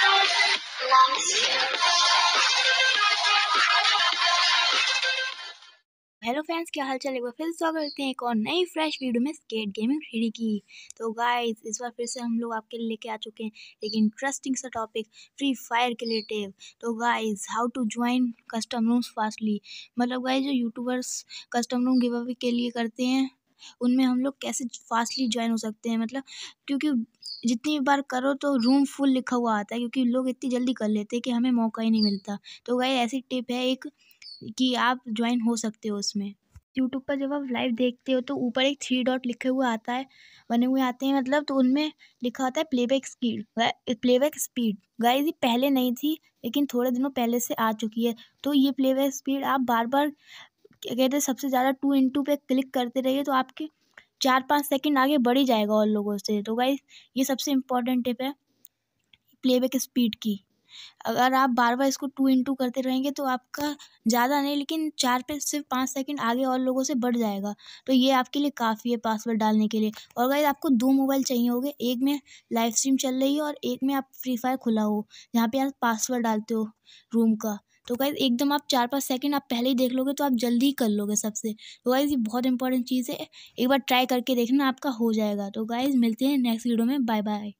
hello friends क्या हाल चाल एक बार फिर स्वागत करते हैं एक और नई फ्रेश वीडियो में स्केट गेमिंग थ्री की तो गाइस इस बार फिर से हम लोग आपके लिए लेके आ चुके हैं एक इंटरेस्टिंग सा टॉपिक फ्री फायर के रिलेटिव तो guys how to join custom rooms fastly मतलब गाइस जो YouTubers custom room giveaway के लिए करते हैं उनमें हम लोग कैसे फ़ास्टली ज्वाइन हो सकते हैं मतलब क्योंकि जितनी बार करो तो रूम फुल लिखा हुआ आता है क्योंकि लोग इतनी जल्दी कर लेते हैं कि हमें मौका ही नहीं मिलता तो गाइस ऐसी टिप है एक कि आप ज्वाइन हो सकते हो उसमें यूट्यूब पर जब आप लाइव देखते हो तो ऊपर एक थ्री डॉट लिखे हुए आता है बने हुए आते हैं मतलब तो उनमें लिखा होता है playback speed playback speed guys ये पहले नहीं थी लेकिन थोड़े दिनों पहले से आ चुकी है तो ये प्लेबैक स्पीड आप बार बार क्या कहते हैं सबसे ज़्यादा टू इंटू पे क्लिक करते रहिए तो आपके चार पाँच सेकंड आगे बढ़ ही जाएगा और लोगों से तो गाइज ये सबसे इम्पोर्टेंट टिप है प्लेबैक स्पीड की अगर आप बार बार इसको टू इंटू करते रहेंगे तो आपका ज़्यादा नहीं लेकिन चार पे सिर्फ पाँच सेकंड आगे और लोगों से बढ़ जाएगा तो ये आपके लिए काफ़ी है पासवर्ड डालने के लिए और अगर आपको दो मोबाइल चाहिए होंगे एक में लाइव स्ट्रीम चल रही है और एक में आप फ्री फायर खुला हो जहाँ पर आप पासवर्ड डालते हो रूम का तो गाइज एकदम आप चार पाँच सेकंड आप पहले ही देख लोगे तो आप जल्दी ही कर लोगे सबसे तो गाइज ये बहुत इंपॉर्टेंट चीज़ है एक बार ट्राई करके देखना आपका हो जाएगा तो गाइज मिलते हैं नेक्स्ट वीडियो में बाय बाय